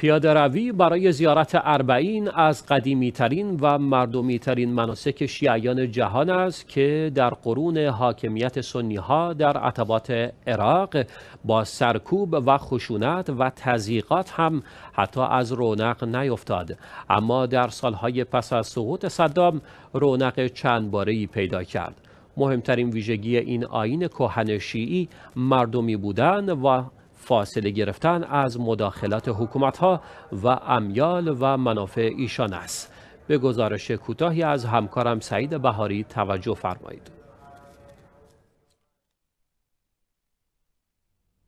پیاده روی برای زیارت اربعین از قدیمی ترین و مردمی ترین مناسک شیعیان جهان است که در قرون حاکمیت سنی ها در عتبات عراق با سرکوب و خشونت و تزیقات هم حتی از رونق نیفتاد اما در سالهای پس از سقوط صدام رونق چند ای پیدا کرد مهمترین ویژگی این آین کهن شیعی مردمی بودن و فاصله گرفتن از مداخلات حکومتها و امیال و منافع ایشان است به گزارش کوتاهی از همکارم سعید بهاری توجه فرمایید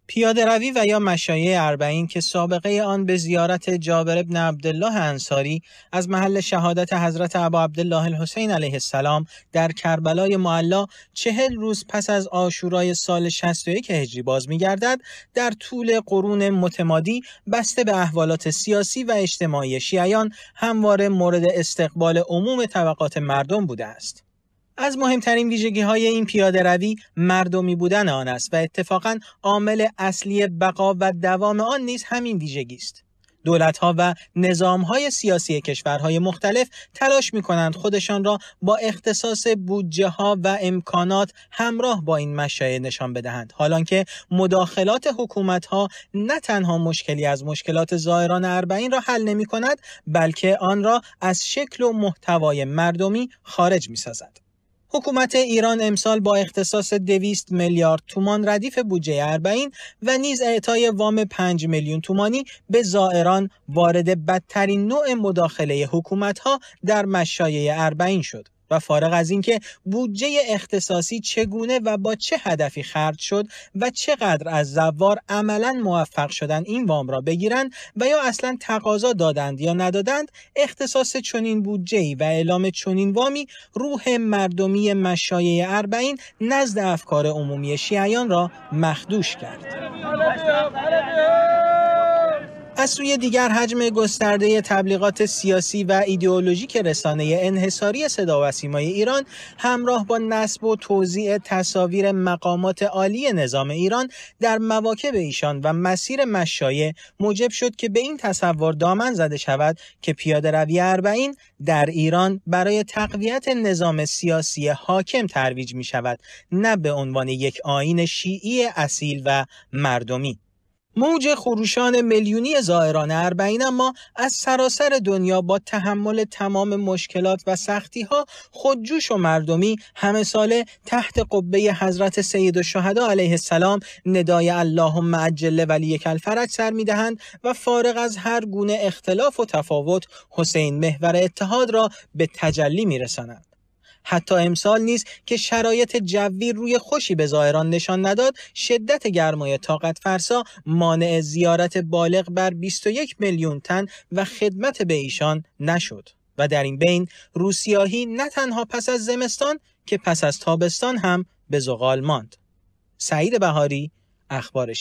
پیاده روی و یا مشایع اربعین که سابقه آن به زیارت جابر ابن عبدالله انصاری از محل شهادت حضرت ابا عبدالله الحسین علیه السلام در کربلای معلا چهل روز پس از آشورای سال 61 هجری باز میگردد در طول قرون متمادی بسته به احوالات سیاسی و اجتماعی شیعیان همواره مورد استقبال عموم طبقات مردم بوده است. از مهمترین ویژگی های این پیاده روی مردمی بودن آن است و اتفاقا عامل اصلی بقا و دوام آن نیز همین ویژگی است. دولت ها و نظام های سیاسی کشورهای مختلف تلاش می کنند خودشان را با اختصاص بودجه ها و امکانات همراه با این مشایع نشان بدهند حالان که مداخلات حکومت ها نه تنها مشکلی از مشکلات زائران اربعین را حل نمی کند بلکه آن را از شکل و محتوای مردمی خارج می سازد. حکومت ایران امسال با اختصاص 200 میلیارد تومان ردیف بودجه اربعین و نیز اعطای وام 5 میلیون تومانی به زائران وارد بدترین نوع مداخله حکومت ها در مشایه اربعین شد. و فارغ از اینکه بودجه اختصاصی چگونه و با چه هدفی خرج شد و چقدر از زوار عملا موفق شدن این وام را بگیرند و یا اصلا تقاضا دادند یا ندادند اختصاص چنین بودجه و اعلام چنین وامی روح مردمی مشایه اربعین نزد افکار عمومی شیعیان را مخدوش کرد از سوی دیگر حجم گسترده تبلیغات سیاسی و ایدئولوژیک رسانه انحصاری صدا و سیمای ایران همراه با نصب و توزیع تصاویر مقامات عالی نظام ایران در مواکب ایشان و مسیر مشایع موجب شد که به این تصور دامن زده شود که پیاده روی اربعین در ایران برای تقویت نظام سیاسی حاکم ترویج می شود نه به عنوان یک آین شیعی اصیل و مردمی موج خروشان میلیونی زائران اربعین اما از سراسر دنیا با تحمل تمام مشکلات و سختی ها خودجوش و مردمی همه ساله تحت قبه حضرت سید و شهده علیه السلام ندای اللهم عجل ولیک الفرج سر میدهند و فارغ از هر گونه اختلاف و تفاوت حسین محور اتحاد را به تجلی میرسانند حتی امسال نیز که شرایط جوی روی خوشی به ظاهران نشان نداد شدت گرمای طاقت فرسا مانع زیارت بالغ بر 21 میلیون تن و خدمت به ایشان نشد و در این بین روسیاهی نه تنها پس از زمستان که پس از تابستان هم به زغال ماند سعید بهاری اخبار